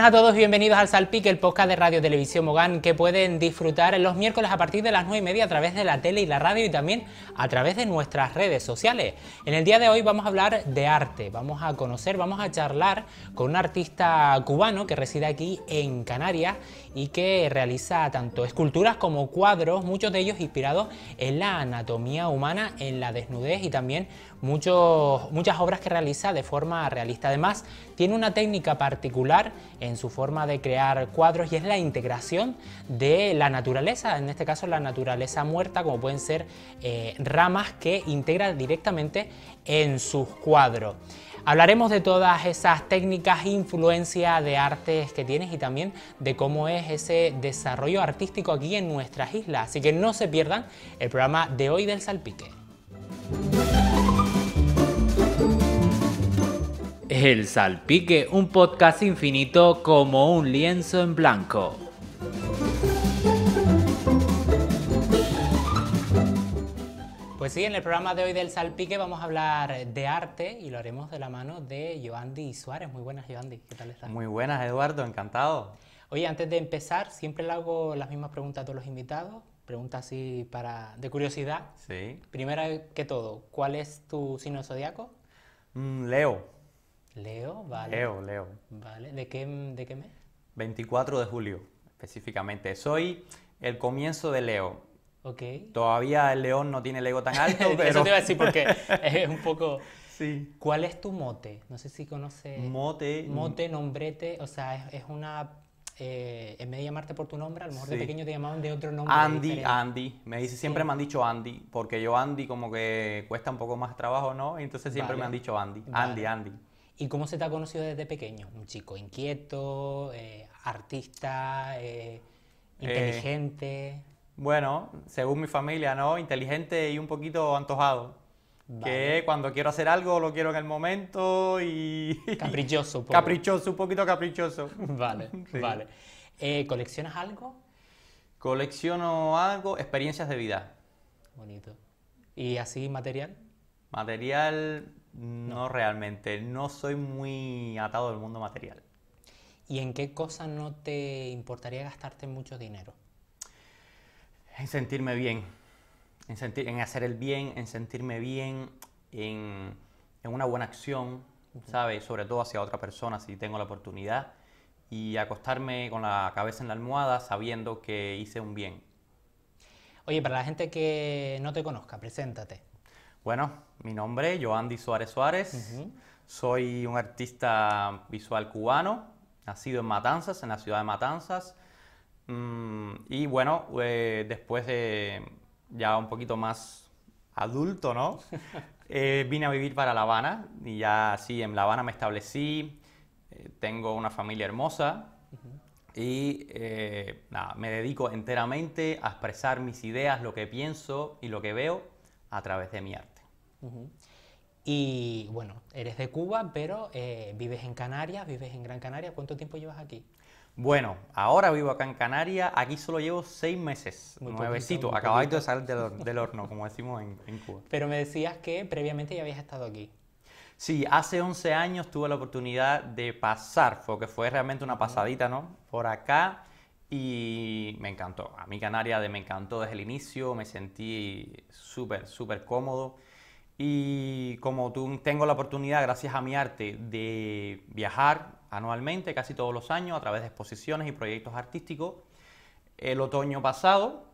buenas a todos bienvenidos al Salpique, el podcast de Radio Televisión Mogán que pueden disfrutar los miércoles a partir de las 9 y media a través de la tele y la radio y también a través de nuestras redes sociales. En el día de hoy vamos a hablar de arte, vamos a conocer, vamos a charlar con un artista cubano que reside aquí en Canarias y que realiza tanto esculturas como cuadros, muchos de ellos inspirados en la anatomía humana, en la desnudez y también muchas obras que realiza de forma realista. Además, tiene una técnica particular en su forma de crear cuadros y es la integración de la naturaleza, en este caso la naturaleza muerta, como pueden ser eh, ramas que integra directamente en sus cuadros. Hablaremos de todas esas técnicas, influencia de artes que tienes y también de cómo es ese desarrollo artístico aquí en nuestras islas. Así que no se pierdan el programa de hoy del Salpique. El Salpique, un podcast infinito como un lienzo en blanco. Pues sí, en el programa de hoy del Salpique vamos a hablar de arte y lo haremos de la mano de Giovanni Suárez. Muy buenas, Giovanni. ¿Qué tal estás? Muy buenas, Eduardo. Encantado. Oye, antes de empezar, siempre le hago las mismas preguntas a todos los invitados. Preguntas así para, de curiosidad. Sí. Primero que todo, ¿cuál es tu signo zodiaco? Mm, Leo. Leo, vale. Leo, Leo. Vale. ¿De qué, de qué mes? 24 de julio, específicamente. Soy el comienzo de Leo. Ok. Todavía el león no tiene el ego tan alto, pero... Eso te iba a decir porque es un poco... Sí. ¿Cuál es tu mote? No sé si conoces... Mote... Mote, nombrete, o sea, es, una... Eh, en vez de llamarte por tu nombre, a lo mejor de pequeño te llamaban de otro nombre. Andy, Andy. Me dice, siempre me han dicho Andy, porque yo Andy como que cuesta un poco más trabajo, ¿no? Entonces siempre me han dicho Andy, Andy, Andy. ¿Y cómo se te ha conocido desde pequeño? Un chico inquieto, eh, artista, eh, eh, inteligente. bueno, según mi familia, ¿no? Inteligente y un poquito antojado. Que cuando quiero hacer algo lo quiero en el momento y... Caprichoso. Caprichoso, un poquito caprichoso. Vale, vale. ¿Coleccionas algo? Colecciono algo, experiencias de vida. Bonito. ¿Y así material? Material, no, realmente, no soy muy atado al mundo material. ¿Y en qué cosa no te importaría gastarte mucho dinero? En sentirme bien, en, hacer el bien, en sentirme bien, en, una buena acción, ¿sabes? Sobre todo hacia otra persona si tengo la oportunidad. Y acostarme con la cabeza en la almohada sabiendo que hice un bien. Oye, para la gente que no te conozca, preséntate. Bueno, mi nombre es Joandy Suárez Suárez. Soy un artista visual cubano, nacido en Matanzas, en la ciudad de Matanzas. Mm, y bueno, eh, después de ya un poquito más adulto, ¿no? Eh, vine a vivir para La Habana y ya así en La Habana me establecí. Eh, tengo una familia hermosa y nada, me dedico enteramente a expresar mis ideas, lo que pienso y lo que veo a través de mi arte. Y bueno, eres de Cuba, pero eh, vives en Canarias, vives en Gran Canaria. ¿Cuánto tiempo llevas aquí? Bueno, ahora vivo acá en Canarias, aquí solo llevo seis meses, muy nuevecito, de salir del, horno, como decimos en, Cuba. Pero me decías que previamente ya habías estado aquí. Sí, hace 11 años tuve la oportunidad de pasar, porque fue realmente una pasadita, ¿no? Por acá y me encantó. A mí Canarias me encantó desde el inicio, me sentí súper, súper cómodo. Y como tú, tengo la oportunidad, gracias a mi arte, de viajar anualmente, casi todos los años, a través de exposiciones y proyectos artísticos, el otoño pasado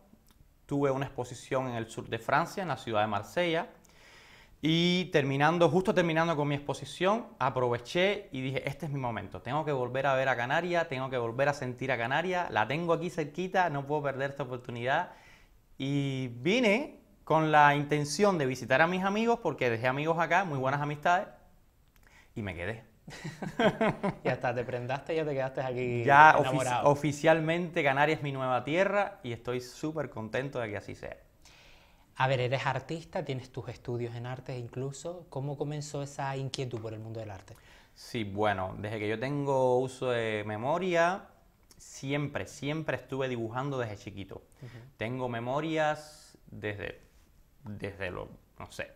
tuve una exposición en el sur de Francia, en la ciudad de Marsella, y terminando, justo terminando con mi exposición, aproveché y dije, este es mi momento, tengo que volver a ver a Canaria, tengo que volver a sentir a Canaria, la tengo aquí cerquita, no puedo perder esta oportunidad. Y vine con la intención de visitar a mis amigos, porque dejé amigos acá, muy buenas amistades, y me quedé. y hasta te prendaste y ya te quedaste aquí. Ya oficialmente Canarias es mi nueva tierra y estoy súper contento de que así sea. A ver, eres artista, tienes tus estudios en arte incluso. ¿Cómo comenzó esa inquietud por el mundo del arte? Sí, bueno, desde que yo tengo uso de memoria, siempre, siempre estuve dibujando desde chiquito. Tengo memorias desde, desde los, no sé,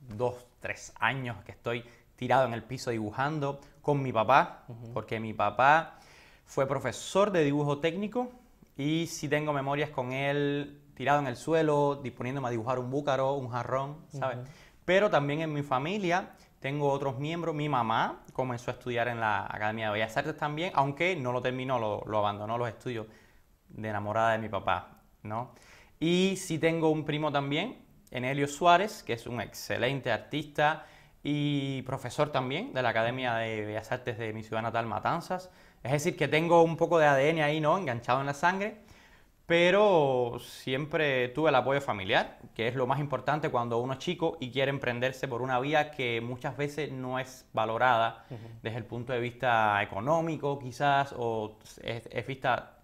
dos, tres años que estoy tirado en el piso dibujando con mi papá, porque mi papá fue profesor de dibujo técnico y sí tengo memorias con él tirado en el suelo, disponiéndome a dibujar un búcaro, un jarrón, ¿sabes? Pero también en mi familia tengo otros miembros. Mi mamá comenzó a estudiar en la Academia de Bellas Artes también, aunque no lo terminó, lo, lo abandonó los estudios de enamorada de mi papá, ¿no? Y sí tengo un primo también, Enelio Suárez, que es un excelente artista y profesor también de la Academia de Bellas Artes de mi ciudad natal, Matanzas. Es decir, que tengo un poco de ADN ahí, ¿no? Enganchado en la sangre pero siempre tuve el apoyo familiar, que es lo más importante cuando uno es chico y quiere emprenderse por una vía que muchas veces no es valorada desde el punto de vista económico quizás o es, es, vista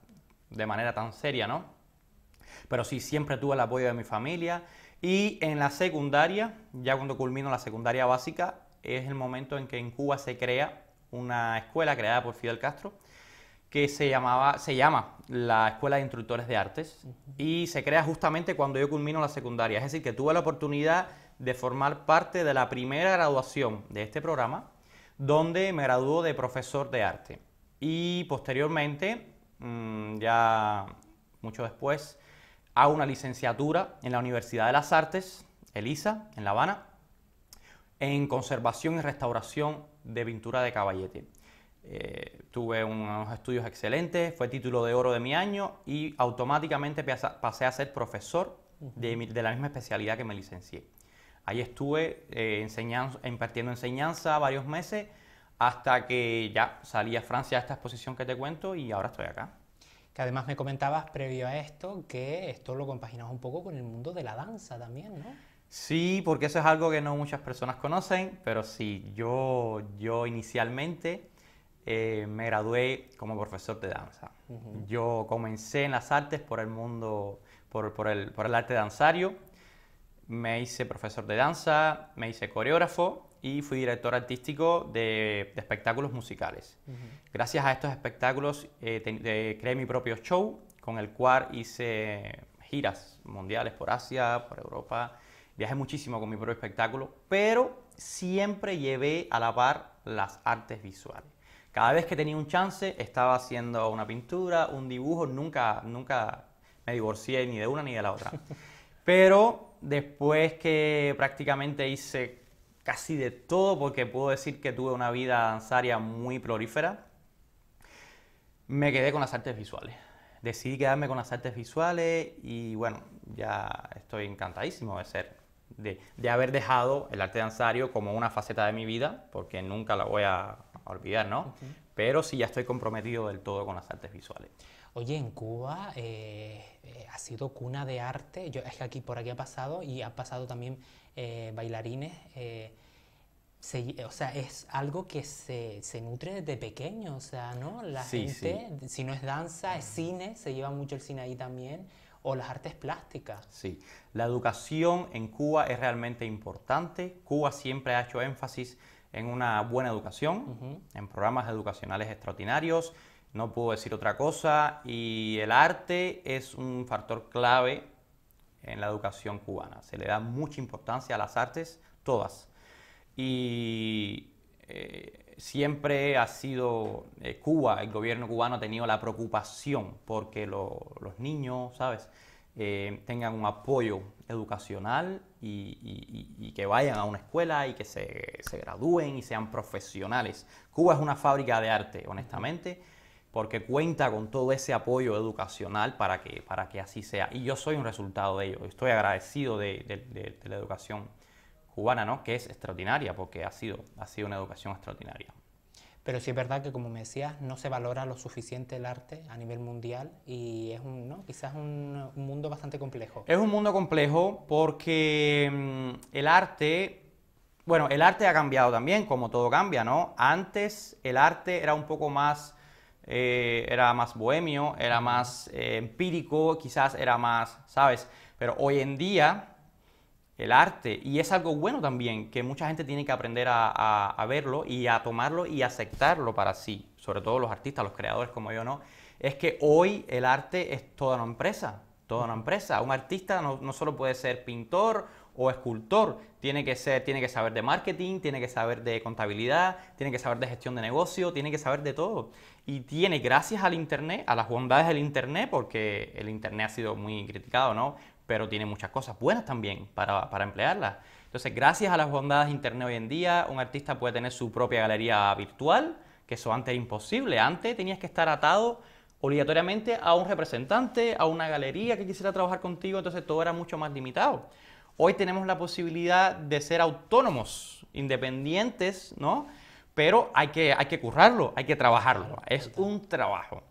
de manera tan seria, ¿no? Pero sí, siempre tuve el apoyo de mi familia y en la secundaria, ya cuando culmino la secundaria básica, es el momento en que en Cuba se crea una escuela creada por Fidel Castro que se, llamaba, se llama la Escuela de Instructores de Artes y se crea justamente cuando yo culmino la secundaria. Es decir, que tuve la oportunidad de formar parte de la primera graduación de este programa, donde me graduó de profesor de arte. Y posteriormente, mm, ya mucho después, hago una licenciatura en la Universidad de las Artes, ELISA, en La Habana, en conservación y restauración de pintura de caballete. Eh, tuve unos estudios excelentes, fue título de oro de mi año y automáticamente pasé a ser profesor de, la misma especialidad que me licencié. Ahí estuve eh, impartiendo enseñanza varios meses hasta que ya salí a Francia a esta exposición que te cuento y ahora estoy acá. Que además me comentabas previo a esto que esto lo compaginaba un poco con el mundo de la danza también, ¿no? Sí, porque eso es algo que no muchas personas conocen, pero sí, yo, yo inicialmente eh, me gradué como profesor de danza. Yo comencé en las artes por el mundo, por, el, arte danzario. Me hice profesor de danza, me hice coreógrafo y fui director artístico de, espectáculos musicales. Gracias a estos espectáculos eh, eh, creé mi propio show, con el cual hice giras mundiales por Asia, por Europa. Viajé muchísimo con mi propio espectáculo, pero siempre llevé a la par las artes visuales. Cada vez que tenía un chance estaba haciendo una pintura, un dibujo, nunca, nunca me divorcié ni de una ni de la otra. Pero después que prácticamente hice casi de todo, porque puedo decir que tuve una vida danzaria muy prolífera, me quedé con las artes visuales. Decidí quedarme con las artes visuales y bueno, ya estoy encantadísimo de ser, de, de haber dejado el arte danzario como una faceta de mi vida, porque nunca la voy a olvidar, ¿no? Pero sí ya estoy comprometido del todo con las artes visuales. Oye, en Cuba eh, eh, ha sido cuna de arte. Yo, es que aquí por aquí ha pasado y ha pasado también eh, bailarines. o sea, es algo que se, se, nutre desde pequeño, o sea, ¿no? La gente, si no es danza, es cine, se lleva mucho el cine ahí también, o las artes plásticas. Sí, la educación en Cuba es realmente importante. Cuba siempre ha hecho énfasis en una buena educación, en programas educacionales extraordinarios, no puedo decir otra cosa, y el arte es un factor clave en la educación cubana. Se le da mucha importancia a las artes, todas. Y eh, siempre ha sido eh, Cuba, el gobierno cubano ha tenido la preocupación porque los niños, ¿sabes? Eh, tengan un apoyo educacional y, que vayan a una escuela y que se, gradúen y sean profesionales. Cuba es una fábrica de arte, honestamente, porque cuenta con todo ese apoyo educacional para que, para que así sea. Y yo soy un resultado de ello. Estoy agradecido de, de la educación cubana, ¿no? que es extraordinaria, porque ha sido, ha sido una educación extraordinaria. Pero sí es verdad que, como me decías, no se valora lo suficiente el arte a nivel mundial y es un, ¿no? quizás un, mundo bastante complejo. Es un mundo complejo porque mm, el arte, bueno, el arte ha cambiado también, como todo cambia, ¿no? Antes el arte era un poco más, eh, era más bohemio, era más eh, empírico, quizás era más, ¿sabes? Pero hoy en día el arte. Y es algo bueno también, que mucha gente tiene que aprender a, verlo y a tomarlo y aceptarlo para sí, sobre todo los artistas, los creadores como yo, ¿no? Es que hoy el arte es toda una empresa, toda una empresa. Un artista no, no solo puede ser pintor o escultor, tiene que, ser, tiene que saber de marketing, tiene que saber de contabilidad, tiene que saber de gestión de negocio, tiene que saber de todo. Y tiene, gracias al Internet, a las bondades del Internet, porque el Internet ha sido muy criticado, ¿no? pero tiene muchas cosas buenas también para, para emplearlas. Entonces, gracias a las bondades de Internet hoy en día, un artista puede tener su propia galería virtual, que eso antes era imposible. Antes tenías que estar atado obligatoriamente a un representante, a una galería que quisiera trabajar contigo, entonces todo era mucho más limitado. Hoy tenemos la posibilidad de ser autónomos, independientes, ¿no? Pero hay que, hay que currarlo, hay que trabajarlo. Es un trabajo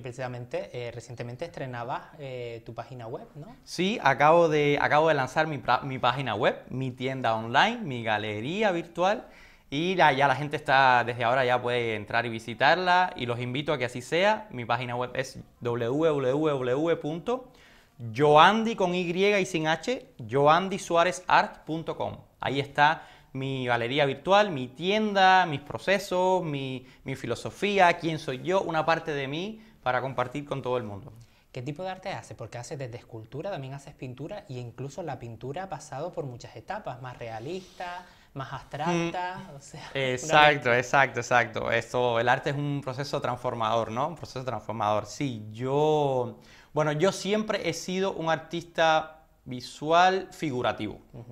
precisamente eh, recientemente estrenabas eh, tu página web, ¿no? Sí, acabo de, acabo de lanzar mi, página web, mi tienda online, mi galería virtual y la, ya la gente está, desde ahora ya puede entrar y visitarla y los invito a que así sea. Mi página web es www.joandy con Y y sin H, yoandysuárezart.com. Ahí está mi galería virtual, mi tienda, mis procesos, mi, mi, filosofía, quién soy yo, una parte de mí para compartir con todo el mundo. ¿Qué tipo de arte hace? Porque haces desde escultura, también haces pintura y e incluso la pintura ha pasado por muchas etapas, más realista, más abstracta. Mm. O sea, exacto, exacto, exacto. Esto, el arte es un proceso transformador, ¿no? Un proceso transformador. Sí, yo, bueno, yo siempre he sido un artista visual figurativo. Lo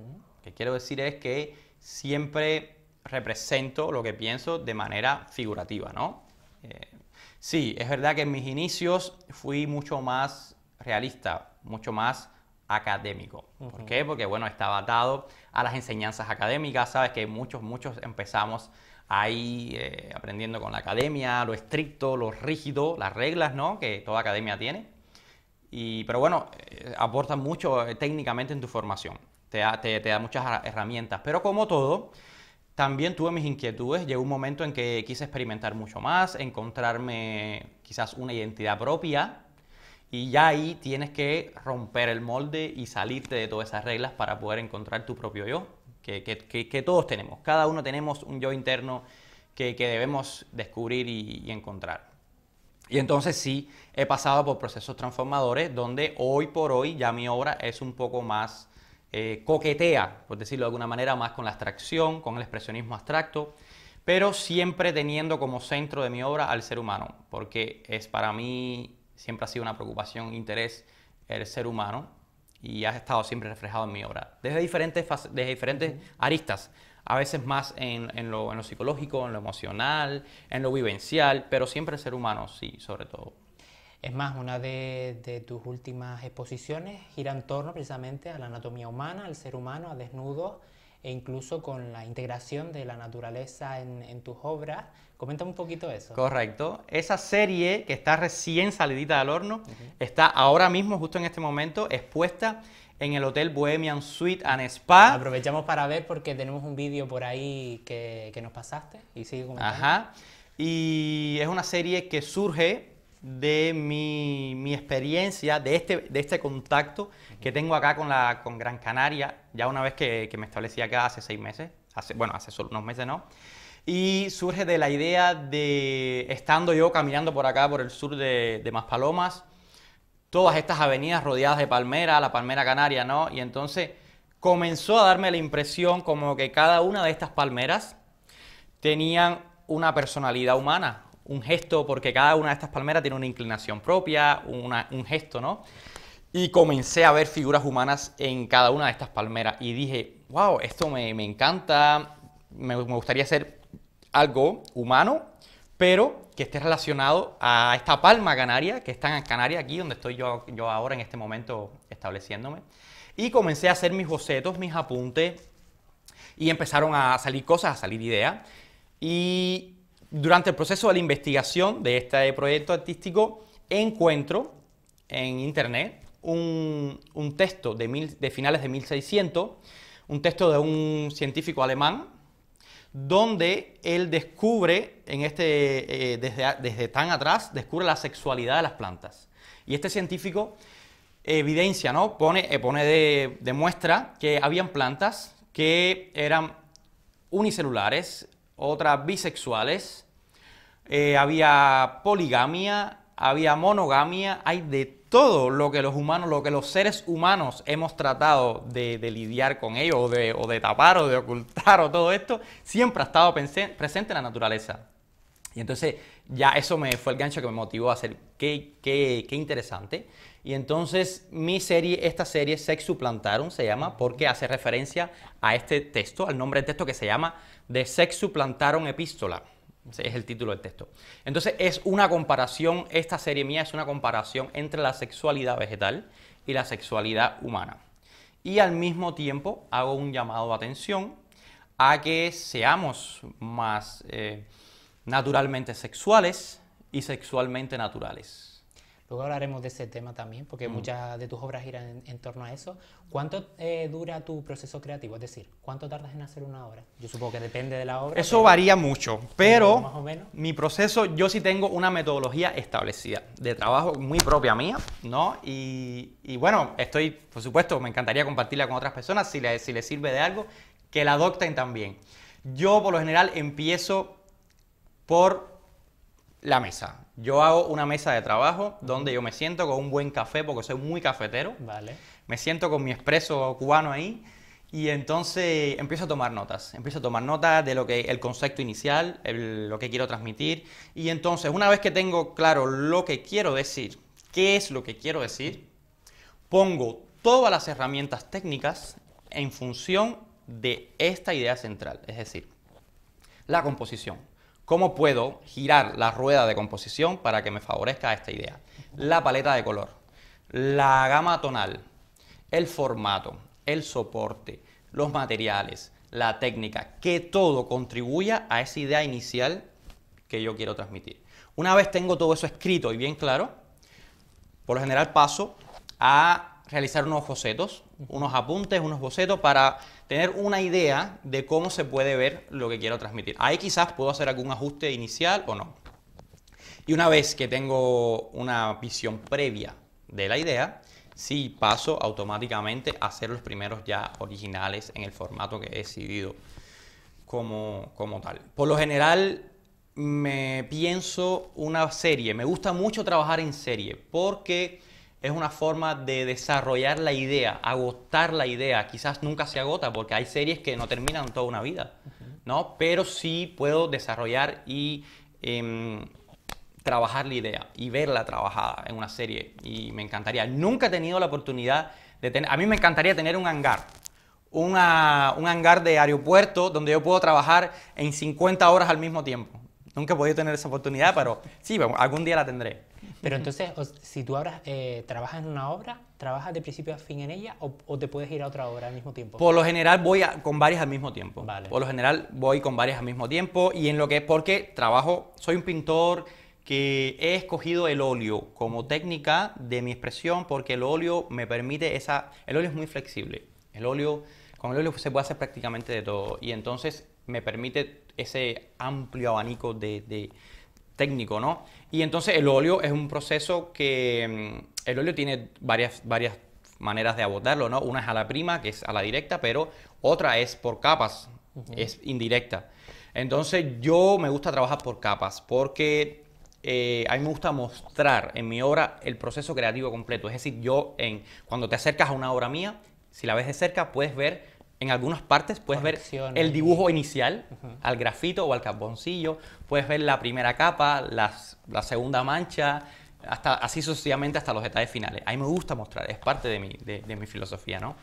que quiero decir es que siempre represento lo que pienso de manera figurativa, ¿no? Eh, Sí, es verdad que en mis inicios fui mucho más realista, mucho más académico. ¿Por qué? Porque, bueno, estaba atado a las enseñanzas académicas, sabes que muchos, muchos empezamos ahí eh, aprendiendo con la academia, lo estricto, lo rígido, las reglas, ¿no? Que toda academia tiene. Y, pero bueno, aportan eh, aporta mucho eh, técnicamente en tu formación, te da muchas herramientas, pero como todo, también tuve mis inquietudes, llegó un momento en que quise experimentar mucho más, encontrarme quizás una identidad propia y ya ahí tienes que romper el molde y salirte de todas esas reglas para poder encontrar tu propio yo, que, todos tenemos, cada uno tenemos un yo interno que, debemos descubrir y encontrar. Y entonces sí, he pasado por procesos transformadores donde hoy por hoy ya mi obra es un poco más eh, coquetea, por decirlo de alguna manera, más con la abstracción, con el expresionismo abstracto, pero siempre teniendo como centro de mi obra al ser humano, porque es para mí siempre ha sido una preocupación, interés el ser humano y ha estado siempre reflejado en mi obra, desde diferentes, desde diferentes aristas, a veces más en, en lo psicológico, en lo emocional, en lo vivencial, pero siempre el ser humano, sí, sobre todo. Es más, una de, tus últimas exposiciones gira en torno precisamente a la anatomía humana, al ser humano, a desnudo e incluso con la integración de la naturaleza en, tus obras. Coméntame un poquito eso. Correcto. Esa serie que está recién salidita del horno está ahora mismo, justo en este momento, expuesta en el Hotel Bohemian Suite and Spa. Aprovechamos para ver porque tenemos un vídeo por ahí que, nos pasaste y sigue comentando. Ajá. Y es una serie que surge de mi, experiencia, de este, de este contacto que tengo acá con, la, con Gran Canaria, ya una vez que, me establecí acá hace seis meses, hace, bueno, hace solo unos meses no, y surge de la idea de, estando yo caminando por acá, por el sur de, de Maspalomas, todas estas avenidas rodeadas de palmeras, la palmera canaria, ¿no? Y entonces comenzó a darme la impresión como que cada una de estas palmeras tenían una personalidad humana, un gesto, porque cada una de estas palmeras tiene una inclinación propia, un gesto, ¿no? Y comencé a ver figuras humanas en cada una de estas palmeras y dije, wow, esto me, encanta, me, gustaría hacer algo humano, pero que esté relacionado a esta palma canaria, que está en Canarias, aquí donde estoy yo, yo ahora en este momento estableciéndome. Y comencé a hacer mis bocetos, mis apuntes, y empezaron a salir cosas, a salir ideas. Y durante el proceso de la investigación de este proyecto artístico, encuentro en internet un, un texto de, de finales de 1600, un texto de un científico alemán, donde él descubre, en este, eh, desde, desde, tan atrás, descubre la sexualidad de las plantas. Y este científico evidencia, ¿no? pone, eh, pone de, que habían plantas que eran unicelulares, otras bisexuales, eh, había poligamia, había monogamia, hay de todo lo que los humanos, lo que los seres humanos hemos tratado de, lidiar con ello, o de, tapar, o de ocultar, o todo esto, siempre ha estado presente en la naturaleza. Y entonces ya eso me fue el gancho que me motivó a hacer qué, interesante. Y entonces mi serie, esta serie, Sex Suplantaron, se llama porque hace referencia a este texto, al nombre del texto que se llama The Sex Suplantaron Epístola es el título del texto. Entonces es una comparación, esta serie mía es una comparación entre la sexualidad vegetal y la sexualidad humana. Y al mismo tiempo hago un llamado a atención a que seamos más eh, naturalmente sexuales y sexualmente naturales. Luego hablaremos de ese tema también, porque mm. muchas de tus obras giran en, torno a eso. ¿Cuánto eh, dura tu proceso creativo? Es decir, ¿cuánto tardas en hacer una obra? Yo supongo que depende de la obra. Eso varía mucho, pero mi proceso, yo sí tengo una metodología establecida de trabajo muy propia mía, ¿no? Y, bueno, estoy, por supuesto, me encantaría compartirla con otras personas si les si le sirve de algo, que la adopten también. Yo por lo general empiezo por la mesa. Yo hago una mesa de trabajo donde yo me siento con un buen café, porque soy muy cafetero. Vale. Me siento con mi expreso cubano ahí. Y entonces empiezo a tomar notas, empiezo a tomar notas de lo que el concepto inicial, lo que quiero transmitir. Y entonces, una vez que tengo claro lo que quiero decir, qué es lo que quiero decir, pongo todas las herramientas técnicas en función de esta idea central, es decir, la composición. ¿Cómo puedo girar la rueda de composición para que me favorezca esta idea? La paleta de color, la gama tonal, el formato, el soporte, los materiales, la técnica, que todo contribuya a esa idea inicial que yo quiero transmitir. Una vez tengo todo eso escrito y bien claro, por lo general paso a realizar unos bocetos, unos apuntes, unos bocetos para tener una idea de cómo se puede ver lo que quiero transmitir. Ahí quizás puedo hacer algún ajuste inicial o no. Y una vez que tengo una visión previa de la idea, sí paso automáticamente a hacer los primeros ya originales en el formato que he decidido como, como tal. Por lo general me pienso una serie, me gusta mucho trabajar en serie porque es una forma de desarrollar la idea, agotar la idea. Quizás nunca se agota porque hay series que no terminan toda una vida, ¿no? Pero sí puedo desarrollar y em, trabajar la idea y verla trabajada en una serie. Y me encantaría. Nunca he tenido la oportunidad de tener... A mí me encantaría tener un hangar. un hangar de aeropuerto donde yo puedo trabajar en 50 horas al mismo tiempo. Nunca he podido tener esa oportunidad, pero sí, pues, algún día la tendré. Pero entonces, si tú ahora eh, trabajas en una obra, ¿trabajas de principio a fin en ella o, te puedes ir a otra obra al mismo tiempo? Por lo general voy con varias al mismo tiempo. Vale. Por lo general voy con varias al mismo tiempo y en lo que es porque trabajo, soy un pintor que he escogido el óleo como técnica de mi expresión porque el óleo me permite esa... El óleo es muy flexible. El óleo, con el óleo se puede hacer prácticamente de todo y entonces me permite ese amplio abanico de, técnico, ¿no? Y entonces el óleo es un proceso que mm, el óleo tiene varias, varias maneras de abordarlo, ¿no? Una es a la prima, que es a la directa, pero otra es por capas, es indirecta. Entonces yo me gusta trabajar por capas porque eh, a mí me gusta mostrar en mi obra el proceso creativo completo. Es decir, yo en, cuando te acercas a una obra mía, si la ves de cerca, puedes ver en algunas partes puedes ver el dibujo inicial al grafito o al carboncillo, puedes ver la primera capa, las, la segunda mancha, hasta, así sucesivamente hasta los detalles finales. Ahí me gusta mostrar, es parte de mi, filosofía, ¿no?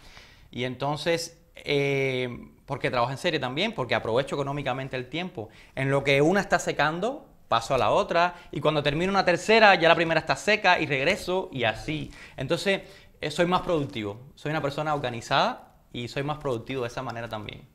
Y entonces, eh, porque trabajo en serie también, porque aprovecho económicamente el tiempo. En lo que una está secando, paso a la otra, y cuando termino una tercera, ya la primera está seca y regreso y así. Entonces, eh, soy más productivo, soy una persona organizada y soy más productivo de esa manera también.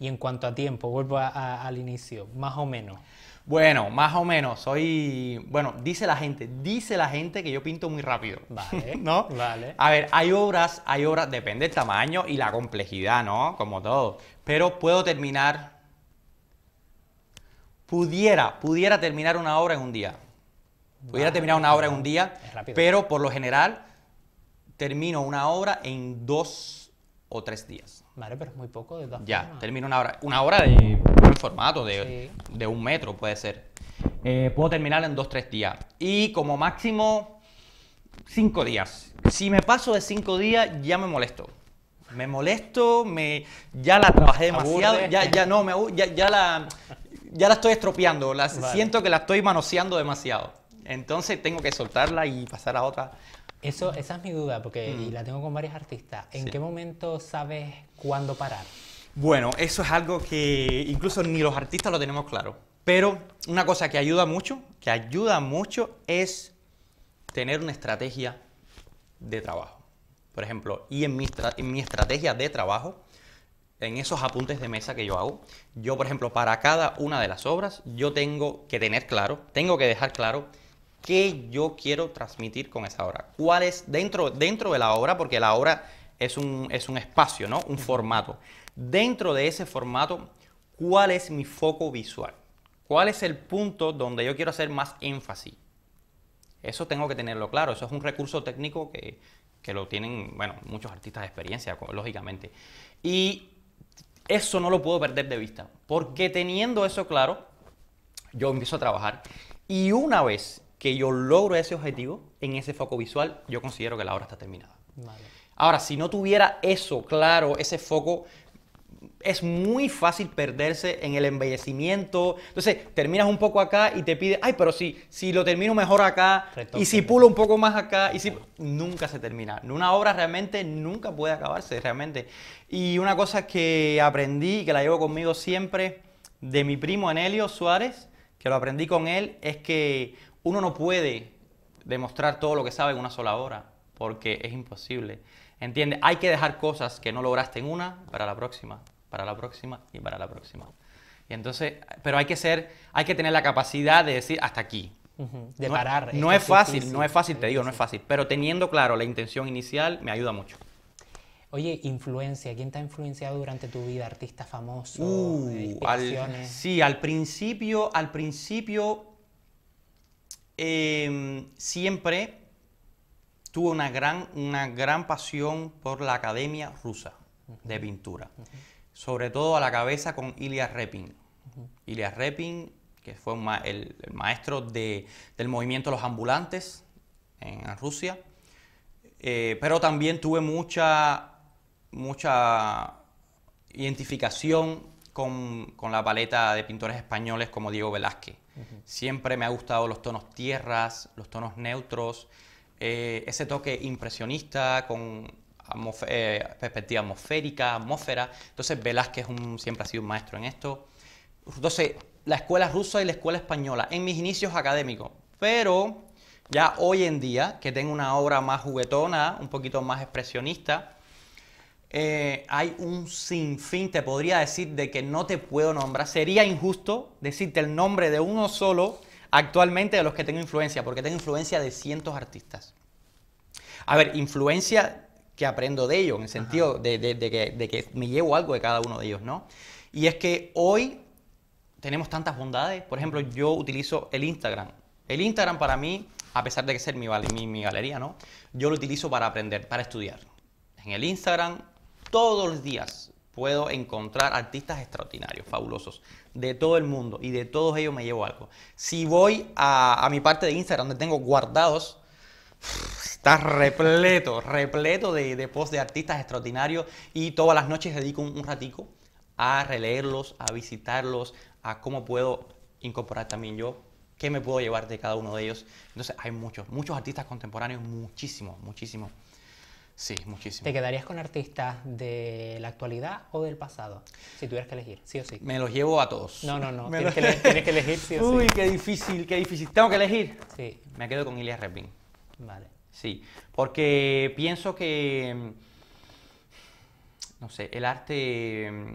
Y en cuanto a tiempo, vuelvo al inicio, más o menos. Bueno, más o menos, soy, bueno, dice la gente, dice la gente que yo pinto muy rápido. Vale, ¿no? Vale. A ver, hay obras, hay obras, depende del tamaño y la complejidad, ¿no? Como todo. Pero puedo terminar, pudiera, pudiera terminar una obra en un día. pudiera terminar una obra en un día, pero por lo general termino una obra en dos o tres días. Vale, pero es muy poco de Ya, termino una hora. Una hora de un formato, de, un metro puede ser. Eh, puedo terminar en dos, tres días. Y como máximo, cinco días. Si me paso de cinco días, ya me molesto. Me molesto, me, ya la trabajé demasiado, ya, no, me, ya, la, ya la estoy estropeando, la, siento que la estoy manoseando demasiado. Entonces tengo que soltarla y pasar a otra esa es mi duda, porque mm. la tengo con varios artistas. ¿En qué momento sabes cuándo parar? Bueno, eso es algo que incluso ni los artistas lo tenemos claro. Pero una cosa que ayuda mucho, que ayuda mucho es tener una estrategia de trabajo. Por ejemplo, y en en mi estrategia de trabajo, en esos apuntes de mesa que yo hago, yo por ejemplo, para cada una de las obras, yo tengo que tener claro, tengo que dejar claro qué yo quiero transmitir con esa obra. ¿Cuál es dentro, dentro de la obra? Porque la obra es un, es un espacio, ¿no? Un formato. Dentro de ese formato, ¿cuál es mi foco visual? ¿Cuál es el punto donde yo quiero hacer más énfasis? Eso tengo que tenerlo claro. Eso es un recurso técnico que, que lo tienen, bueno, muchos artistas de experiencia, lógicamente. Y eso no lo puedo perder de vista, porque teniendo eso claro, yo empiezo a trabajar. Y una vez que yo logro ese objetivo en ese foco visual, yo considero que la obra está terminada. Ahora, si no tuviera eso claro, ese foco, es muy fácil perderse en el embellecimiento. Entonces, terminas un poco acá y te pide, ay, pero si, si lo termino mejor acá, y si pulo un poco más acá, y si... Nunca se termina. Una obra realmente nunca puede acabarse, realmente. Y una cosa que aprendí, que la llevo conmigo siempre, de mi primo Anelio Suárez, que lo aprendí con él, es que uno no puede demostrar todo lo que sabe en una sola hora, porque es imposible. ¿Entiendes? Hay que dejar cosas que no lograste en una para la próxima, para la próxima y para la próxima. Y entonces, pero hay que ser, hay que tener la capacidad de decir hasta aquí. De no, parar. No es, fácil, no es fácil, te digo, no es fácil. Pero teniendo claro la intención inicial me ayuda mucho. Oye, influencia, ¿quién te ha influenciado durante tu vida? ¿Artista famoso? Uh, eh, sí, al principio, al principio em, siempre tuve una gran, una gran pasión por la Academia Rusa de Pintura. Sobre todo a la cabeza con Ilya Repin. Ilya Repin, que fue el, maestro del movimiento Los Ambulantes en Rusia. Eh, pero también tuve mucha mucha identificación con, la paleta de pintores españoles como Diego Velázquez. Siempre me ha gustado los tonos tierras, los tonos neutros, eh, ese toque impresionista con eh, perspectiva atmosférica, atmósfera. Entonces Velázquez un, siempre ha sido un maestro en esto. Entonces, la escuela rusa y la escuela española en mis inicios académicos, pero ya hoy en día, que tengo una obra más juguetona, un poquito más expresionista, eh, hay un sinfín, te podría decir, de que no te puedo nombrar. Sería injusto decirte el nombre de uno solo actualmente de los que tengo influencia, porque tengo influencia de cientos artistas. A ver, influencia que aprendo de ellos, en el sentido de, que, me llevo algo de cada uno de ellos, ¿no? Y es que hoy tenemos tantas bondades. Por ejemplo, yo utilizo el Instagram. El Instagram para mí, a pesar de que es mi, mi galería, ¿no? Yo lo utilizo para aprender, para estudiar. En el Instagram todos los días puedo encontrar artistas extraordinarios, fabulosos, de todo el mundo y de todos ellos me llevo algo. Si voy a, mi parte de Instagram donde tengo guardados, está repleto, repleto de, de posts de artistas extraordinarios y todas las noches dedico un, un ratico a releerlos, a visitarlos, a cómo puedo incorporar también yo qué me puedo llevar de cada uno de ellos. Entonces hay muchos, muchos artistas contemporáneos, muchísimos, muchísimos. Sí, muchísimo. ¿Te quedarías con artistas de la actualidad o del pasado? Si tuvieras que elegir, sí o sí. Me los llevo a todos. No, no, no. Tienes, que elegir, sí o sí. Uy, qué difícil, qué difícil. ¿Tengo que elegir? Sí. Me quedo con Ilya Repin. Vale. Sí, porque pienso que, mm, no sé, el arte, mm,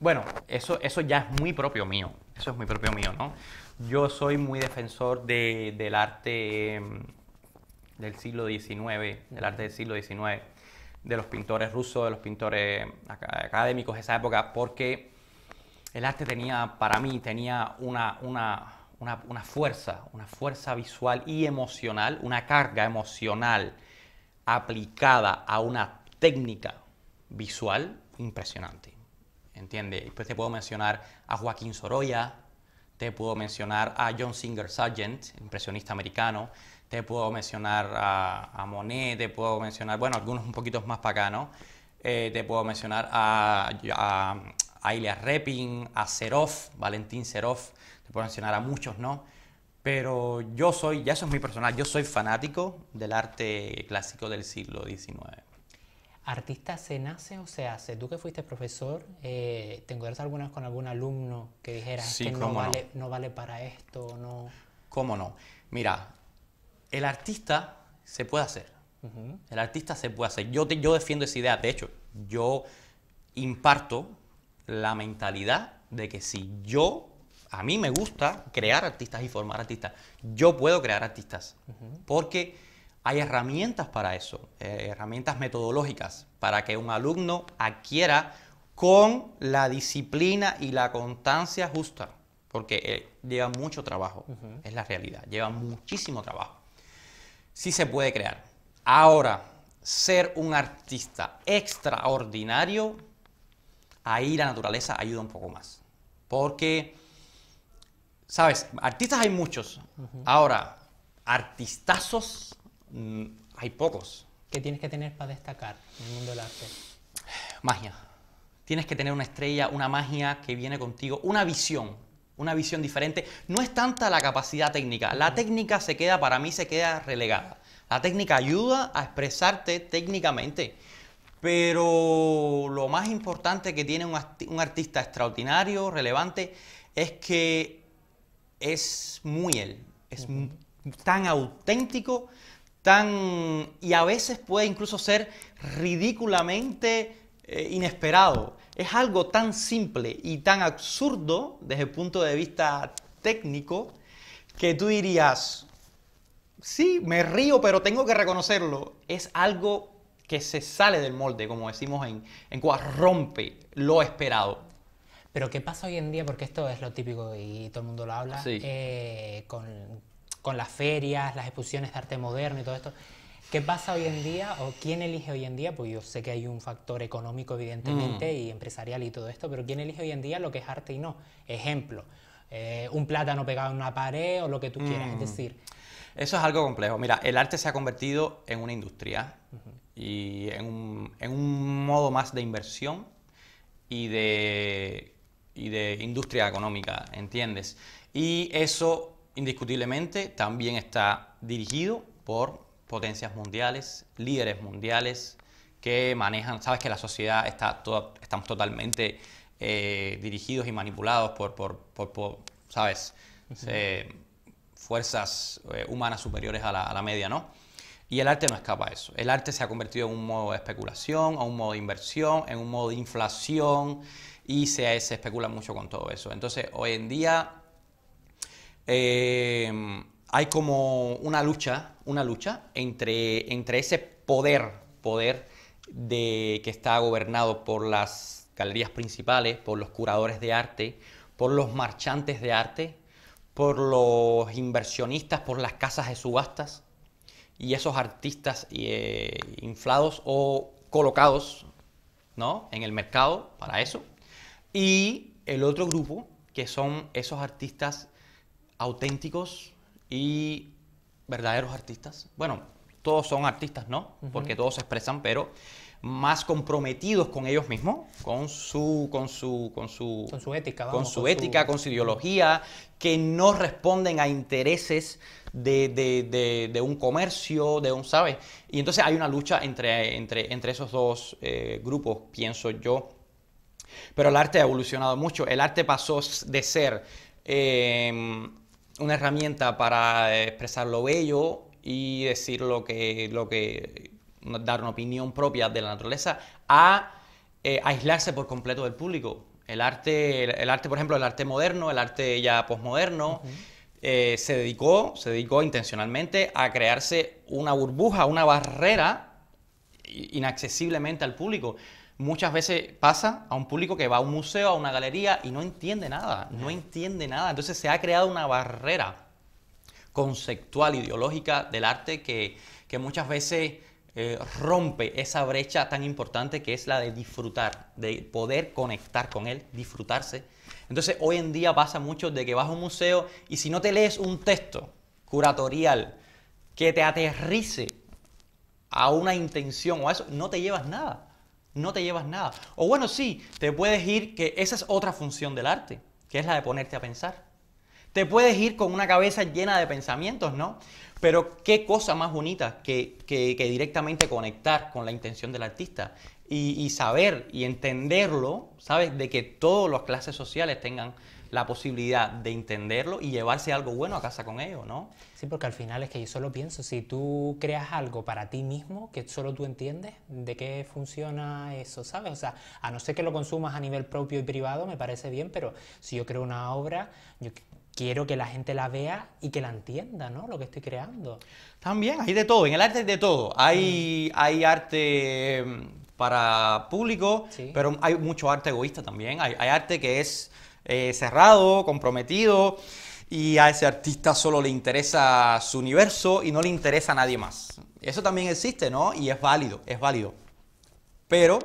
bueno, eso, eso ya es muy propio mío, eso es muy propio mío, ¿no? Yo soy muy defensor del arte mm, del siglo XIX, del arte del siglo XIX, de los pintores rusos, de los pintores académicos de esa época, porque el arte tenía, para mí, tenía una, una, fuerza, una fuerza visual y emocional, una carga emocional aplicada a una técnica visual impresionante. ¿Entiendes? Pues Después te puedo mencionar a Joaquín Sorolla, te puedo mencionar a John Singer Sargent, impresionista americano, te puedo mencionar a, Monet, te puedo mencionar, bueno, algunos un poquito más para acá, ¿no? Eh, te puedo mencionar a, a, Repin, a Serov, Valentín Serov, te puedo mencionar a muchos, ¿no? Pero yo soy, ya eso es mi personal, yo soy fanático del arte clásico del siglo XIX. ¿Artista se nace o se hace? Tú que fuiste profesor, eh, ¿te encuentras alguna con algún alumno que dijera que no, vale, para esto? No? ¿Cómo no? Mira, el artista se puede hacer. El artista se puede hacer. Yo, defiendo esa idea. De hecho, yo imparto la mentalidad de que si yo, a mí me gusta crear artistas y formar artistas, yo puedo crear artistas. Porque hay herramientas para eso, eh, herramientas metodológicas, para que un alumno adquiera con la disciplina y la constancia justa. Porque eh, lleva mucho trabajo, es la realidad, lleva muchísimo trabajo sí se puede crear. Ahora, ser un artista extraordinario, ahí la naturaleza ayuda un poco más. Porque, sabes, artistas hay muchos. Ahora, artistazos mm, hay pocos. ¿Qué tienes que tener para destacar en el mundo del arte? Magia. Tienes que tener una estrella, una magia que viene contigo, una visión una visión diferente. No es tanta la capacidad técnica. La técnica se queda, para mí, se queda relegada. La técnica ayuda a expresarte técnicamente. Pero lo más importante que tiene un, artista extraordinario, relevante, es que es muy él. Es tan auténtico, tan. y a veces puede incluso ser ridículamente eh, inesperado. Es algo tan simple y tan absurdo desde el punto de vista técnico que tú dirías, sí, me río, pero tengo que reconocerlo. Es algo que se sale del molde, como decimos en, en Cuba, rompe lo esperado. Pero ¿qué pasa hoy en día? Porque esto es lo típico y todo el mundo lo habla, eh, con, con las ferias, las exposiciones de arte moderno y todo esto. ¿Qué pasa hoy en día o quién elige hoy en día? Pues yo sé que hay un factor económico, evidentemente, mm. y empresarial y todo esto, pero ¿quién elige hoy en día lo que es arte y no? Ejemplo, eh, un plátano pegado en una pared o lo que tú quieras. Mm. decir. Eso es algo complejo. Mira, el arte se ha convertido en una industria y en un, en un, modo más de inversión y de, y de industria económica, ¿entiendes? Y eso indiscutiblemente también está dirigido por potencias mundiales, líderes mundiales que manejan, sabes que la sociedad está toda, estamos totalmente eh, dirigidos y manipulados por, por, por, sabes, eh, fuerzas eh, humanas superiores a la, media, ¿no? Y el arte no escapa a eso. El arte se ha convertido en un modo de especulación, a un modo de inversión, en un modo de inflación y se, se especula mucho con todo eso. Entonces, hoy en día hay como una lucha, una lucha entre, entre ese poder, poder de, que está gobernado por las galerías principales, por los curadores de arte, por los marchantes de arte, por los inversionistas, por las casas de subastas y esos artistas eh, inflados o colocados ¿no? en el mercado para eso. Y el otro grupo, que son esos artistas auténticos, y verdaderos artistas. Bueno, todos son artistas, ¿no? Porque todos se expresan, pero más comprometidos con ellos mismos, con su, con su, con su, con su ética, con su ética, con su ideología, que no responden a intereses de, un comercio, de un, ¿sabes? Y entonces hay una lucha entre, entre, entre esos dos eh, grupos, pienso yo. Pero el arte ha evolucionado mucho. El arte pasó de ser em, una herramienta para eh, expresar lo bello y decir lo que, lo que dar una opinión propia de la naturaleza, a eh, aislarse por completo del público. El arte, el, arte, por ejemplo, el arte moderno, el arte ya posmoderno, eh, se dedicó, se dedicó intencionalmente a crearse una burbuja, una barrera inaccesiblemente al público muchas veces pasa a un público que va a un museo, a una galería y no entiende nada, no entiende nada. Entonces se ha creado una barrera conceptual, ideológica del arte que, muchas veces eh, rompe esa brecha tan importante que es la de disfrutar, de poder conectar con él, disfrutarse. Entonces hoy en día pasa mucho de que vas a un museo y si no te lees un texto curatorial que te aterrice a una intención o a eso, no te llevas nada. No te llevas nada. O bueno, sí, te puedes ir, que esa es otra función del arte, que es la de ponerte a pensar. Te puedes ir con una cabeza llena de pensamientos, ¿no? Pero qué cosa más bonita que, directamente conectar con la intención del artista y, y saber y entenderlo, ¿sabes? De que todas las clases sociales tengan la posibilidad de entenderlo y llevarse algo bueno a casa con ello, ¿no? Sí, porque al final es que yo solo pienso, si tú creas algo para ti mismo que solo tú entiendes, ¿de qué funciona eso, sabes? O sea, a no ser que lo consumas a nivel propio y privado, me parece bien, pero si yo creo una obra, yo quiero que la gente la vea y que la entienda, ¿no? Lo que estoy creando. También, hay de todo, en el arte hay de todo. Hay, mm. hay arte em, para público, pero hay mucho arte egoísta también. hay, arte que es eh, cerrado, comprometido, y a ese artista solo le interesa su universo y no le interesa a nadie más. Eso también existe, ¿no? Y es válido, es válido. Pero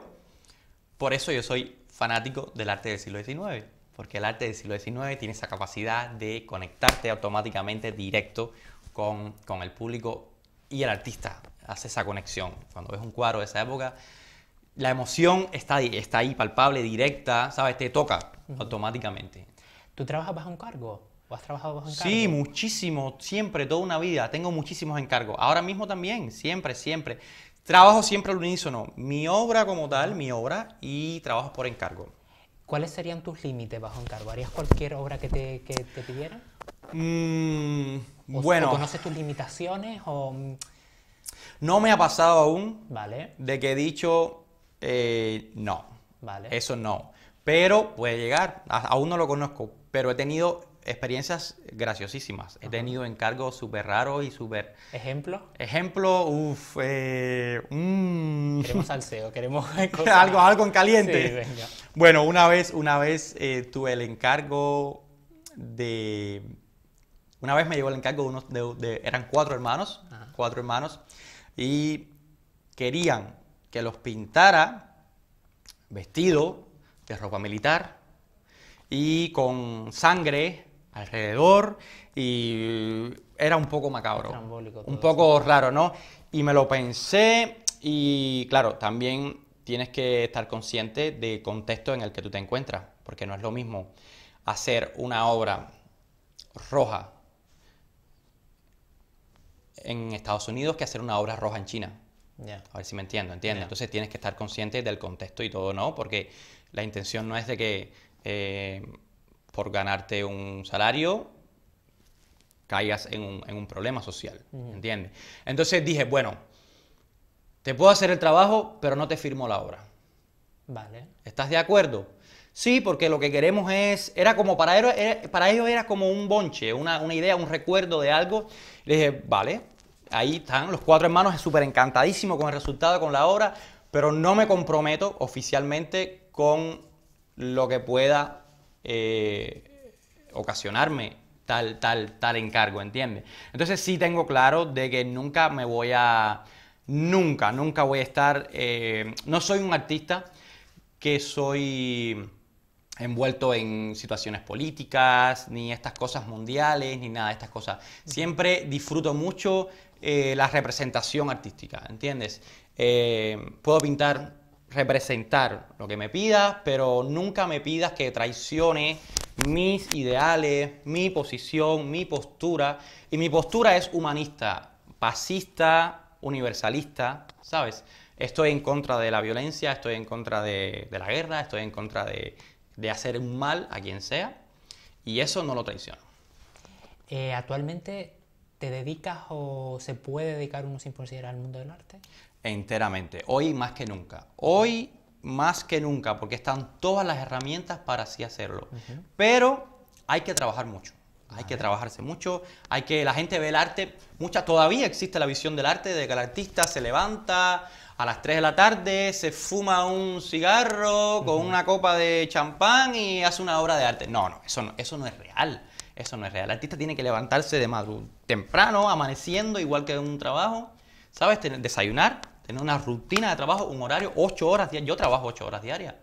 por eso yo soy fanático del arte del siglo XIX, porque el arte del siglo XIX tiene esa capacidad de conectarte automáticamente directo con, el público y el artista hace esa conexión. Cuando ves un cuadro de esa época, la emoción está, está ahí, palpable, directa, ¿sabes? Te toca automáticamente. ¿Tú trabajas bajo un cargo? ¿O has trabajado bajo un Sí, muchísimo, siempre, toda una vida. Tengo muchísimos encargos. Ahora mismo también, siempre, siempre. Trabajo siempre al unísono. Mi obra como tal, mi obra, y trabajo por encargo. ¿Cuáles serían tus límites bajo encargo? ¿Harías cualquier obra que te, que pidieran? Mm, bueno. ¿Conoces tus limitaciones? Mm? No me ha pasado aún vale. de que he dicho eh, no. Vale. Eso no. Pero puede llegar, aún no lo conozco, pero he tenido experiencias graciosísimas. He tenido encargos súper raros y súper... ¿Ejemplo? Ejemplo, uff... Eh, mm. Queremos salseo, queremos... algo, algo en caliente. Sí, venga. Bueno, una vez, una vez eh, tuve el encargo de... Una vez me llegó el encargo de unos... De, eran cuatro hermanos, cuatro hermanos, y querían que los pintara vestido de ropa militar y con sangre alrededor y era un poco macabro, un poco raro, ¿no? Y me lo pensé y claro, también tienes que estar consciente del contexto en el que tú te encuentras, porque no es lo mismo hacer una obra roja en Estados Unidos que hacer una obra roja en China. A ver si me entiendo, ¿entiendes? Entonces tienes que estar consciente del contexto y todo, ¿no? Porque la intención no es de que eh, por ganarte un salario caigas en un, problema social, ¿entiendes? Entonces dije, bueno, te puedo hacer el trabajo, pero no te firmo la obra. Vale. ¿Estás de acuerdo? Sí, porque lo que queremos es, era como para, ellos era, para ellos era como un bonche, una, idea, un recuerdo de algo. Le dije, vale, ahí están los cuatro hermanos, súper encantadísimo con el resultado, con la obra, pero no me comprometo oficialmente con lo que pueda eh, ocasionarme tal, tal, tal encargo, ¿entiendes? Entonces sí tengo claro de que nunca me voy a, nunca, nunca voy a estar, eh, no soy un artista que soy envuelto en situaciones políticas, ni estas cosas mundiales, ni nada de estas cosas. Siempre disfruto mucho eh, la representación artística, ¿entiendes? puedo pintar representar lo que me pidas, pero nunca me pidas que traicione mis ideales, mi posición, mi postura. Y mi postura es humanista, pacista, universalista, ¿sabes? Estoy en contra de la violencia, estoy en contra de, la guerra, estoy en contra de, hacer mal a quien sea. Y eso no lo traiciono. Eh, ¿Actualmente te dedicas o se puede dedicar uno sin considerar el mundo del arte? enteramente. Hoy más que nunca. Hoy más que nunca, porque están todas las herramientas para así hacerlo. Pero hay que trabajar mucho. Hay que trabajarse mucho, hay que la gente ve el arte, mucha todavía existe la visión del arte de que el artista se levanta a las 3 de la tarde, se fuma un cigarro con una copa de champán y hace una obra de arte. No, no, eso no, eso no es real. Eso no es real. El artista tiene que levantarse de madrugada, temprano, amaneciendo, igual que en un trabajo, ¿sabes? Desayunar, tener una rutina de trabajo, un horario, ocho horas diarias. Yo trabajo ocho horas diarias.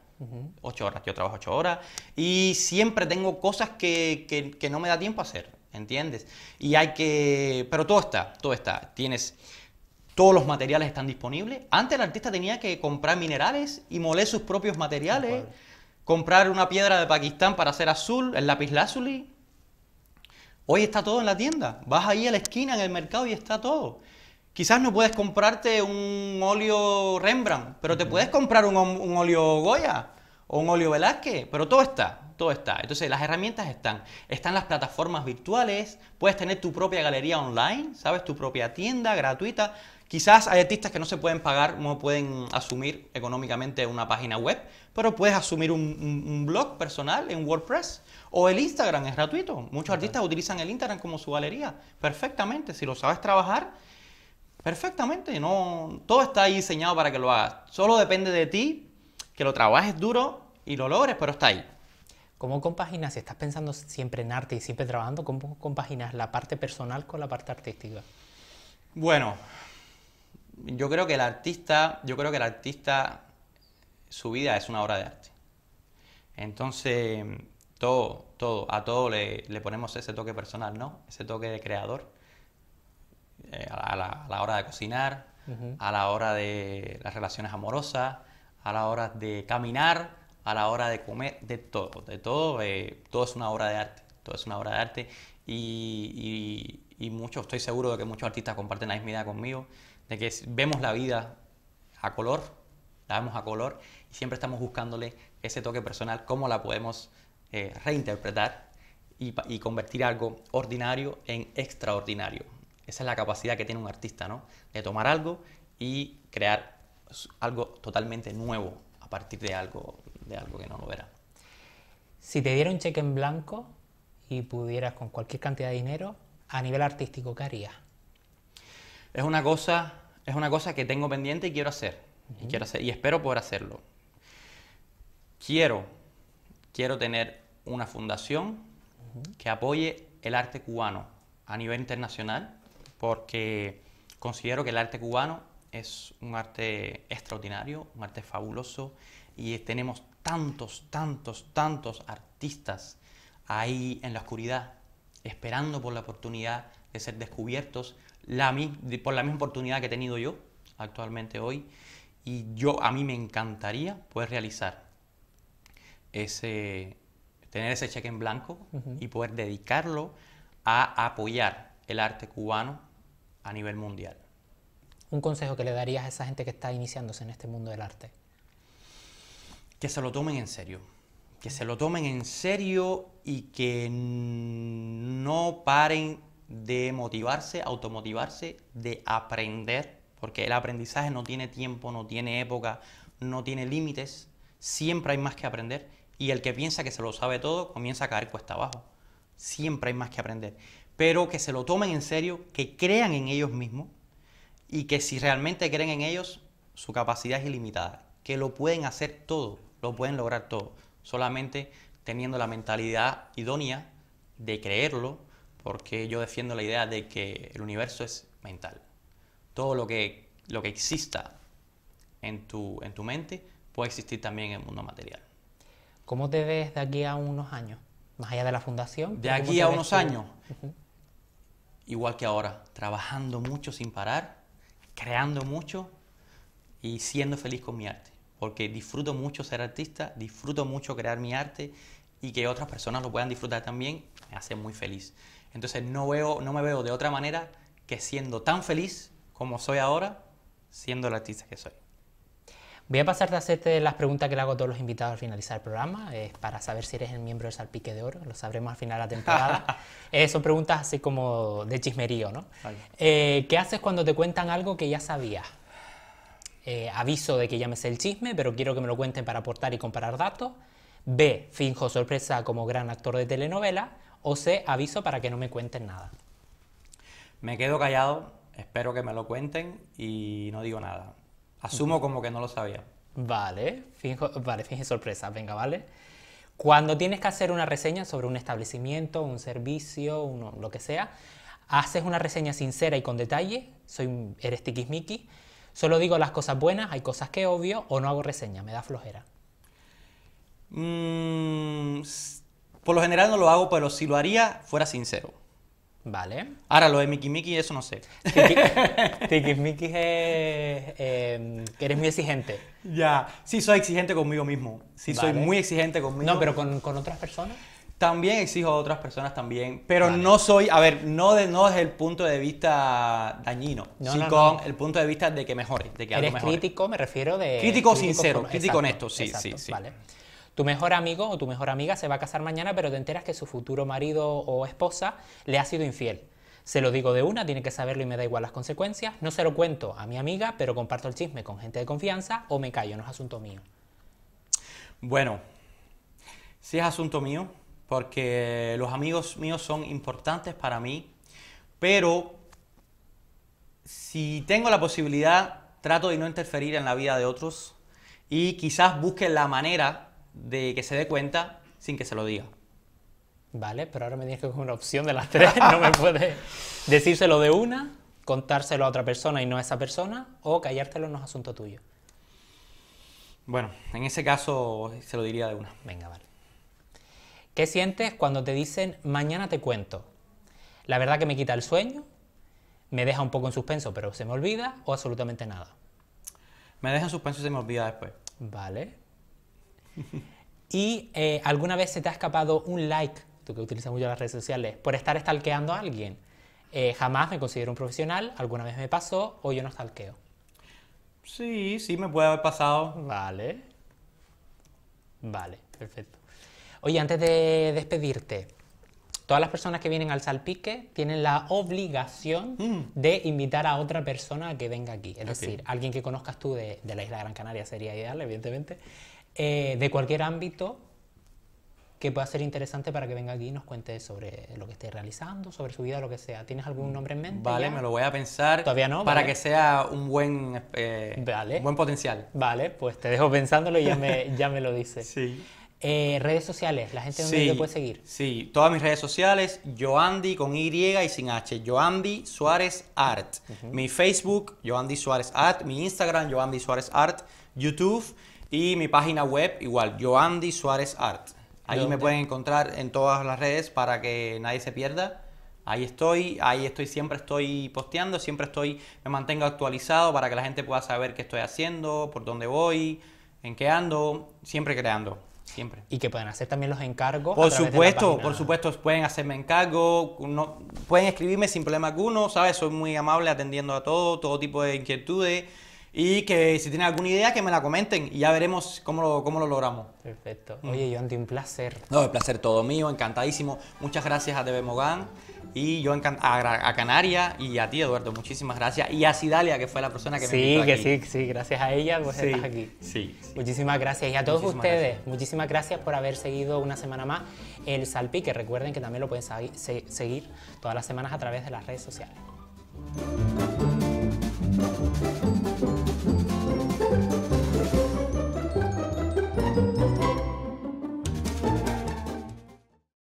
Ocho horas, yo trabajo ocho horas y siempre tengo cosas que, que, no me da tiempo a hacer, ¿entiendes? Y hay que, pero todo está, todo está. Tienes, todos los materiales están disponibles. Antes el artista tenía que comprar minerales y moler sus propios materiales, comprar una piedra de Pakistán para hacer azul, el lápiz lazuli. Hoy está todo en la tienda. Vas ahí a la esquina en el mercado y está todo. Quizás no puedes comprarte un óleo Rembrandt, pero te puedes comprar un, óleo Goya o un óleo Velázquez, pero todo está, todo está. Entonces las herramientas están, están las plataformas virtuales, puedes tener tu propia galería online, ¿sabes? Tu propia tienda gratuita. Quizás hay artistas que no se pueden pagar, no pueden asumir económicamente una página web, pero puedes asumir un, blog personal en WordPress o el Instagram, es gratuito. Muchos artistas utilizan el Instagram como su galería perfectamente, si lo sabes trabajar Perfectamente, no, todo está ahí diseñado para que lo hagas. Solo depende de ti que lo trabajes duro y lo logres, pero está ahí. ¿Cómo compaginas, si estás pensando siempre en arte y siempre trabajando, cómo compaginas la parte personal con la parte artística? Bueno, yo creo que el artista, yo creo que el artista, su vida es una obra de arte. Entonces, todo, todo, a todo le, le ponemos ese toque personal, ¿no? Ese toque de creador. Eh, a, la, hora de cocinar, a la hora de las relaciones amorosas, a la hora de caminar, a la hora de comer, de todo, de todo, eh, todo es una obra de arte, todo es una obra de arte y, estoy seguro de que muchos artistas comparten la misma idea conmigo, de que vemos la vida a color, la vemos a color y siempre estamos buscándole ese toque personal, cómo la podemos eh, reinterpretar y, convertir algo ordinario en extraordinario. Esa es la capacidad que tiene un artista, ¿no? De tomar algo y crear algo totalmente nuevo a partir de algo, de algo que no lo era. Si te diera un cheque en blanco y pudieras con cualquier cantidad de dinero, a nivel artístico, ¿qué harías? Es una cosa, es una cosa que tengo pendiente y quiero hacer. y, quiero y espero poder hacerlo. Quiero, quiero tener una fundación que apoye el arte cubano a nivel internacional porque considero que el arte cubano es un arte extraordinario, un arte fabuloso y tenemos tantos, tantos, tantos artistas ahí en la oscuridad, esperando por la oportunidad de ser descubiertos, por la misma oportunidad que he tenido yo actualmente hoy. Y yo a mí me encantaría poder realizar ese, tener ese cheque en blanco y poder dedicarlo a apoyar el arte cubano a nivel mundial. ¿Un consejo que le darías a esa gente que está iniciándose en este mundo del arte? Que se lo tomen en serio. Que se lo tomen en serio y que no paren de motivarse, automotivarse, de aprender, porque el aprendizaje no tiene tiempo, no tiene época, no tiene límites, siempre hay más que aprender y el que piensa que se lo sabe todo comienza a caer cuesta abajo. Siempre hay más que aprender pero que se lo tomen en serio, que crean en ellos mismos y que si realmente creen en ellos, su capacidad es ilimitada, que lo pueden hacer todo, lo pueden lograr todo, solamente teniendo la mentalidad idónea de creerlo, porque yo defiendo la idea de que el universo es mental. Todo lo que, lo que exista en tu, en tu mente puede existir también en el mundo material. ¿Cómo te ves de aquí a unos años? Más allá de la fundación. De aquí a unos años igual que ahora, trabajando mucho sin parar, creando mucho y siendo feliz con mi arte. Porque disfruto mucho ser artista, disfruto mucho crear mi arte y que otras personas lo puedan disfrutar también, me hace muy feliz. Entonces no, veo, no me veo de otra manera que siendo tan feliz como soy ahora, siendo el artista que soy. Voy a pasar a hacerte las preguntas que le hago a todos los invitados al finalizar el programa, es para saber si eres el miembro del Salpique de Oro, lo sabremos al final de la temporada. Eh, son preguntas así como de chismerío, ¿no? Eh, ¿Qué haces cuando te cuentan algo que ya sabías? Eh, aviso de que ya me sé el chisme, pero quiero que me lo cuenten para aportar y comparar datos. B, finjo sorpresa como gran actor de telenovela. O C, aviso para que no me cuenten nada. Me quedo callado, espero que me lo cuenten y no digo nada. Asumo como que no lo sabía. Vale, finge, vale, finge sorpresa, venga, vale. Cuando tienes que hacer una reseña sobre un establecimiento, un servicio, lo que sea, haces una reseña sincera y con detalle, soy, eres tiquismiqui, solo digo las cosas buenas, hay cosas que obvio, o no hago reseña, me da flojera. Mm, por lo general no lo hago, pero si lo haría, fuera sincero. Vale. Ahora, lo de Mickey Mickey, eso no sé. Tiki Miki es em, que eres muy exigente. Ya, sí soy exigente conmigo mismo. Sí soy muy exigente conmigo. No, pero con, otras personas. También exijo a otras personas también, pero no soy, a ver, no, de, no desde el punto de vista dañino, sino con el punto de vista de que mejore, de que ¿Eres crítico, me refiero de... Crítico, sincero, crítico en honesto, sí, exacto, sí, sí. Tu mejor amigo o tu mejor amiga se va a casar mañana, pero te enteras que su futuro marido o esposa le ha sido infiel. Se lo digo de una, tiene que saberlo y me da igual las consecuencias. No se lo cuento a mi amiga, pero comparto el chisme con gente de confianza o me callo, no es asunto mío. Bueno, sí es asunto mío, porque los amigos míos son importantes para mí, pero si tengo la posibilidad, trato de no interferir en la vida de otros y quizás busque la manera de que se dé cuenta sin que se lo diga. Vale, pero ahora me dices que es una opción de las tres. No me puedes decírselo de una, contárselo a otra persona y no a esa persona, o callártelo en un asunto tuyo. Bueno, en ese caso se lo diría de una. Venga, vale. ¿Qué sientes cuando te dicen mañana te cuento? La verdad que me quita el sueño, me deja un poco en suspenso, pero se me olvida, o absolutamente nada. Me deja en suspenso y se me olvida después. Vale. Y eh, alguna vez se te ha escapado un like, tú que utilizas mucho las redes sociales, por estar stalkeando a alguien. Eh, jamás me considero un profesional, alguna vez me pasó o yo no stalkeo. Sí, sí, me puede haber pasado. Vale. Vale, perfecto. Oye, antes de despedirte, todas las personas que vienen al salpique tienen la obligación mm. de invitar a otra persona que venga aquí. Es decir, alguien que conozcas tú de, de, la isla Gran Canaria sería ideal, evidentemente, eh, de cualquier ámbito que pueda ser interesante para que venga aquí y nos cuente sobre lo que esté realizando, sobre su vida, lo que sea. ¿Tienes algún mm, nombre en mente? Vale, me lo voy a pensar. Todavía no. Para que sea un buen, eh, buen potencial. Vale, pues te dejo pensándolo y ya me, ya me lo dices. Sí. Eh, redes sociales, la gente donde te puede seguir. Sí, todas mis redes sociales, Joandy con Y y sin H, Yoandy Suárez Art. Mi Facebook, Yoandy Suárez Art, mi Instagram, Yoandy Suárez Art, YouTube. Y mi página web, igual, Joandy Suárez Art. Ahí me pueden encontrar en todas las redes para que nadie se pierda. Ahí estoy, ahí estoy, siempre estoy posteando, siempre estoy, me mantengo actualizado para que la gente pueda saber qué estoy haciendo, por dónde voy, en qué ando, siempre creando. Siempre. Y que pueden hacer también los encargos. Por supuesto, por supuesto, pueden hacerme encargo, no, pueden escribirme sin problema alguno, ¿sabes? Soy muy amable atendiendo a todo, todo tipo de inquietudes. Y que si tienen alguna idea, que me la comenten y ya veremos cómo lo, cómo lo logramos. Perfecto. Mm. Oye, yo un placer. No, el placer todo mío, encantadísimo. Muchas gracias a TV Mogán y yo a, a Canarias y a ti, Eduardo. Muchísimas gracias. Y a Sidalia, que fue la persona que me invitó que sí, sí. Gracias a ella, pues estar aquí. Sí, Muchísimas gracias. Y a todos ustedes, muchísimas gracias por haber seguido una semana más el Salpique. Recuerden que también lo pueden seguir todas las semanas a través de las redes sociales.